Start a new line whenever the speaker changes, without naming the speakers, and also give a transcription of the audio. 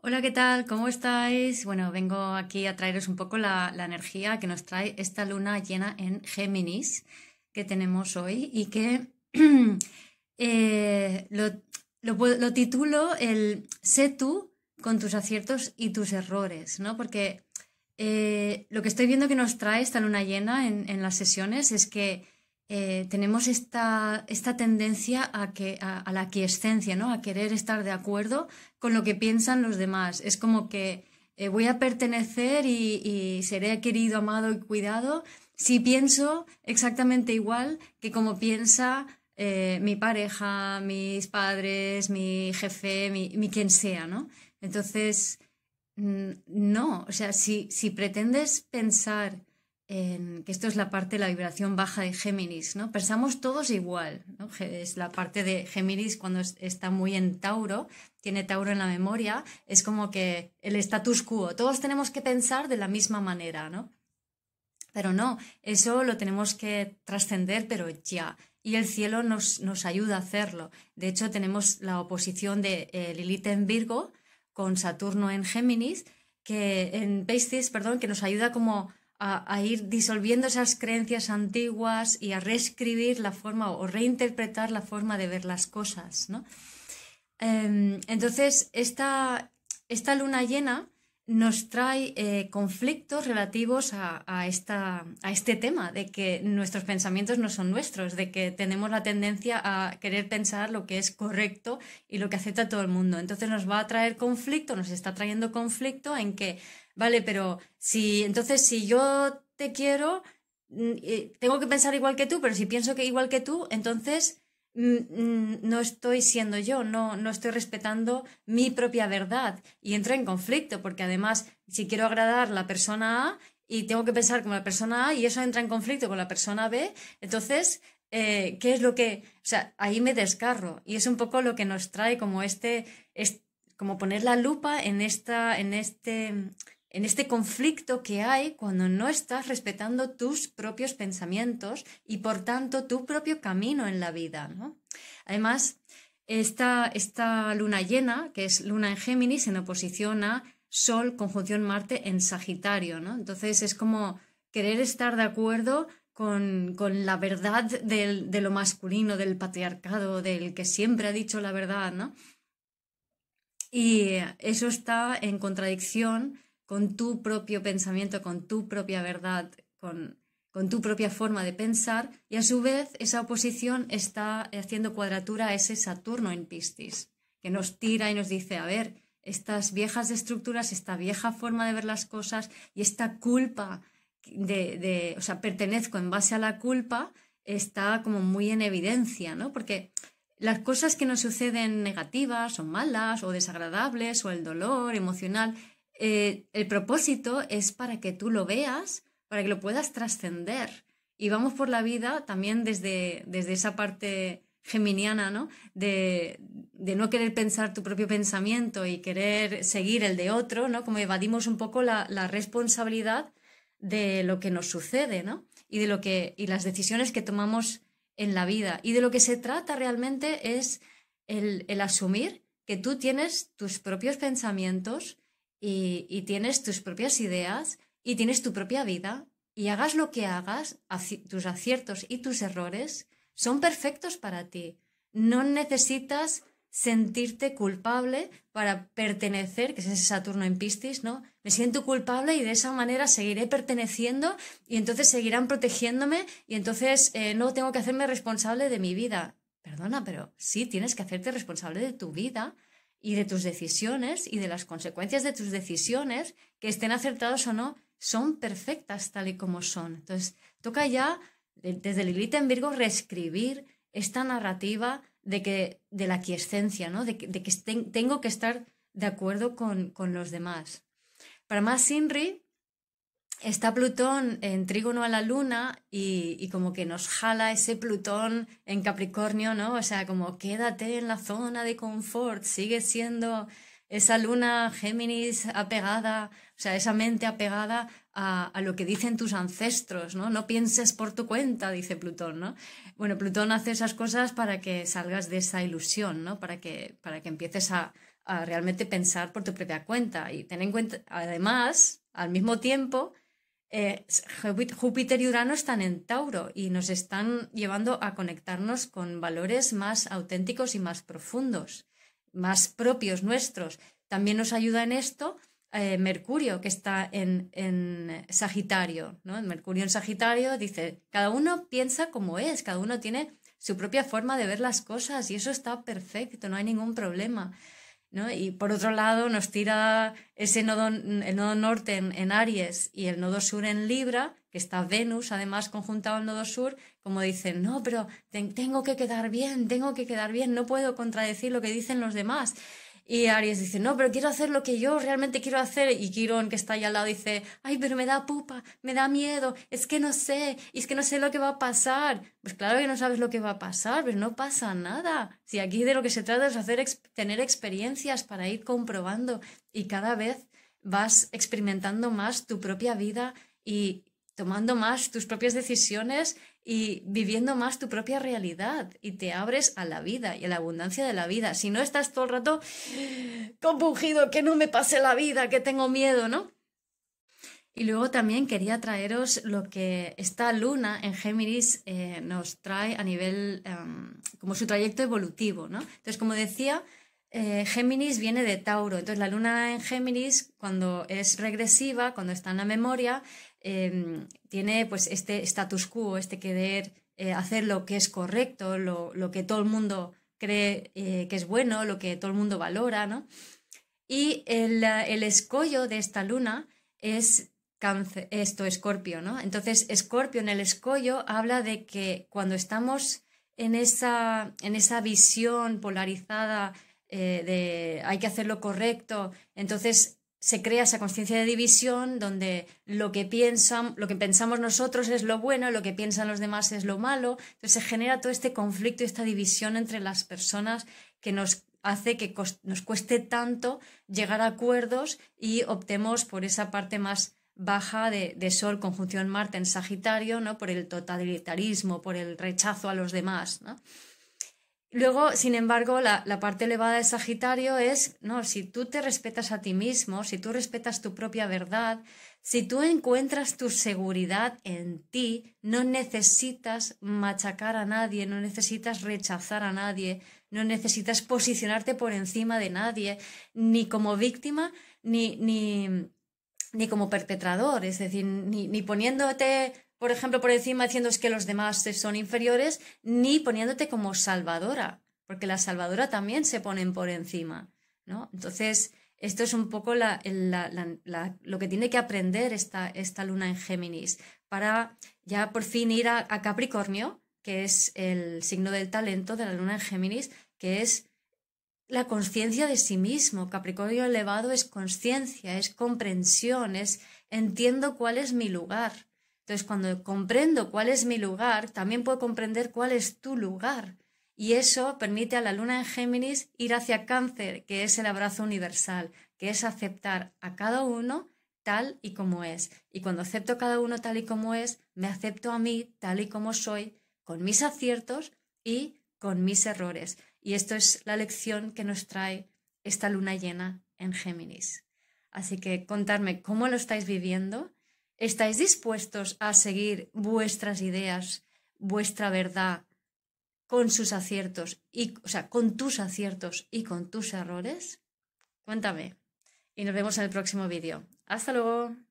Hola, ¿qué tal? ¿Cómo estáis? Bueno, vengo aquí a traeros un poco la, energía que nos trae esta luna llena en Géminis que tenemos hoy y que eh, lo, lo, titulo el sé tú con tus aciertos y tus errores, ¿no? Porque eh, lo que estoy viendo que nos trae esta luna llena en las sesiones es que eh, tenemos esta, esta tendencia a, que, a, la quiescencia, ¿no? a querer estar de acuerdo con lo que piensan los demás. Es como que eh, voy a pertenecer y, seré querido, amado y cuidado si pienso exactamente igual que como piensa eh, mi pareja, mis padres, mi jefe, mi, quien sea, ¿no? Entonces, mm, no, o sea, si, si pretendes pensar en, que esto es la parte de la vibración baja de Géminis, ¿no? Pensamos todos igual, Es la parte de Géminis cuando está muy en Tauro, tiene Tauro en la memoria, es como que el status quo, todos tenemos que pensar de la misma manera, ¿no? Pero no, eso lo tenemos que trascender, pero ya. Y el cielo nos, nos, ayuda a hacerlo. De hecho, tenemos la oposición de eh, Lilith en Virgo con Saturno en Géminis, que en Pisces, perdón, que nos ayuda como a, ir disolviendo esas creencias antiguas y a reescribir la forma o reinterpretar la forma de ver las cosas. Em, entonces, esta luna llena nos trae eh, conflictos relativos a, esta, a este tema de que nuestros pensamientos no son nuestros, de que tenemos la tendencia a querer pensar lo que es correcto y lo que acepta todo el mundo. Entonces nos va a traer conflicto, nos está trayendo conflicto en que, vale, pero si entonces si yo te quiero, mm, eh, tengo que pensar igual que tú, pero si pienso que igual que tú, entonces no estoy siendo yo, no, estoy respetando mi propia verdad y entro en conflicto porque además si quiero agradar a la persona A y tengo que pensar como la persona A y eso entra en conflicto con la persona B, entonces, eh, ¿qué es lo que...? O sea, ahí me descarro y es un poco lo que nos trae como este, este como poner la lupa en esta, en este en este conflicto que hay cuando no estás respetando tus propios pensamientos y por tanto tu propio camino en la vida. ¿no? Además, esta, esta luna llena, que es luna en Géminis, en oposición a Sol, conjunción Marte en Sagitario. ¿no? Entonces es como querer estar de acuerdo con, la verdad de lo masculino, del patriarcado, del que siempre ha dicho la verdad. ¿no? Y eso está en contradicción con tu propio pensamiento, con tu propia verdad, con, con tu propia forma de pensar, y a su vez esa oposición está haciendo cuadratura a ese Saturno en Piscis, que nos tira y nos dice, a ver, estas viejas estructuras, esta vieja forma de ver las cosas y esta culpa de, de, o sea, pertenezco en base a la culpa, está como muy en evidencia, ¿no? Porque las cosas que nos suceden negativas o malas o desagradables o el dolor emocional eh, el propósito es para que tú lo veas, para que lo puedas trascender. Y vamos por la vida también desde, desde esa parte geminiana, ¿no? De, no querer pensar tu propio pensamiento y querer seguir el de otro, ¿no? Como evadimos un poco la, responsabilidad de lo que nos sucede, Y de lo que y las decisiones que tomamos en la vida. Y de lo que se trata realmente es el asumir que tú tienes tus propios pensamientos, y, tienes tus propias ideas y tienes tu propia vida y hagas lo que hagas, tus aciertos y tus errores son perfectos para ti. No necesitas sentirte culpable para pertenecer, que es ese Saturno en Piscis, ¿no? Me siento culpable y de esa manera seguiré perteneciendo y entonces seguirán protegiéndome y entonces eh, no tengo que hacerme responsable de mi vida. Perdona, pero sí tienes que hacerte responsable de tu vida y de tus decisiones y de las consecuencias de tus decisiones, que estén acertadas o no, son perfectas tal y como son. Entonces, toca ya, desde el Lilith en Virgo, reescribir esta narrativa de, que, de la quiescencia, ¿no? de que, tengo que estar de acuerdo con, con los demás. Para más Sinri, está Plutón en trígono a la luna y, como que nos jala ese Plutón en Capricornio, ¿no? O sea, como quédate en la zona de confort, sigue siendo esa luna Géminis apegada, o sea, esa mente apegada a, lo que dicen tus ancestros, ¿no? No pienses por tu cuenta, dice Plutón, ¿no? Bueno, Plutón hace esas cosas para que salgas de esa ilusión, ¿no? Para que, para que empieces a, a realmente pensar por tu propia cuenta y ten en cuenta, además, al mismo tiempo, eh, Júpiter y Urano están en Tauro y nos están llevando a conectarnos con valores más auténticos y más profundos, más propios nuestros. También nos ayuda en esto eh, Mercurio, que está en, en Sagitario. ¿no? Mercurio en Sagitario dice, cada uno piensa como es, cada uno tiene su propia forma de ver las cosas y eso está perfecto, no hay ningún problema. Y por otro lado nos tira ese nodo, el nodo norte en, en, Aries y el nodo sur en Libra, que está Venus además conjuntado al nodo sur, como dicen, no, pero tengo que quedar bien, tengo que quedar bien, no puedo contradecir lo que dicen los demás. Y Aries dice, no, pero quiero hacer lo que yo realmente quiero hacer. Y Quirón, que está ahí al lado, dice, ay, pero me da pupa, me da miedo, es que no sé, es que no sé lo que va a pasar. Pues claro que no sabes lo que va a pasar, pero no pasa nada. Si aquí de lo que se trata es hacer, tener experiencias para ir comprobando y cada vez vas experimentando más tu propia vida y tomando más tus propias decisiones y viviendo más tu propia realidad y te abres a la vida y a la abundancia de la vida. Si no estás todo el rato compungido, que no me pase la vida, que tengo miedo, ¿no? Y luego también quería traeros lo que esta luna en Géminis eh, nos trae a nivel, em, como su trayecto evolutivo, ¿no? Entonces, como decía, eh, Géminis viene de Tauro, entonces la luna en Géminis cuando es regresiva, cuando está en la memoria, em, tiene pues este status quo, este querer eh, hacer lo que es correcto, lo, que todo el mundo cree eh, que es bueno, lo que todo el mundo valora, ¿no? Y el, escollo de esta luna es esto, escorpio, ¿no? Entonces, escorpio en el escollo habla de que cuando estamos en esa, en esa visión polarizada, eh, de hay que hacer lo correcto. Entonces se crea esa conciencia de división donde lo que, piensan, lo que pensamos nosotros es lo bueno, lo que piensan los demás es lo malo. Entonces se genera todo este conflicto y esta división entre las personas que nos hace que nos cueste tanto llegar a acuerdos y optemos por esa parte más baja de, Sol conjunción Marte en Sagitario, ¿no? Por el totalitarismo, por el rechazo a los demás, Luego, sin embargo, la, parte elevada de Sagitario es, no, si tú te respetas a ti mismo, si tú respetas tu propia verdad, si tú encuentras tu seguridad en ti, no necesitas machacar a nadie, no necesitas rechazar a nadie, no necesitas posicionarte por encima de nadie, ni como víctima, ni, ni, ni como perpetrador, es decir, ni poniéndote por ejemplo, por encima diciendo que los demás son inferiores, ni poniéndote como salvadora, porque la salvadora también se pone por encima, ¿no? Entonces, esto es un poco lo que tiene que aprender esta, esta, luna en Géminis para ya por fin ir a, a, Capricornio, que es el signo del talento de la luna en Géminis, que es la conciencia de sí mismo. Capricornio elevado es conciencia, es comprensión, es entiendo cuál es mi lugar. Entonces, cuando comprendo cuál es mi lugar, también puedo comprender cuál es tu lugar. Y eso permite a la luna en Géminis ir hacia cáncer, que es el abrazo universal, que es aceptar a cada uno tal y como es. Y cuando acepto a cada uno tal y como es, me acepto a mí tal y como soy, con mis aciertos y con mis errores. Y esto es la lección que nos trae esta luna llena en Géminis. Así que contarme cómo lo estáis viviendo, ¿Estáis dispuestos a seguir vuestras ideas, vuestra verdad, con sus aciertos y, o sea, con tus aciertos y con tus errores? Cuéntame. Y nos vemos en el próximo vídeo. Hasta luego.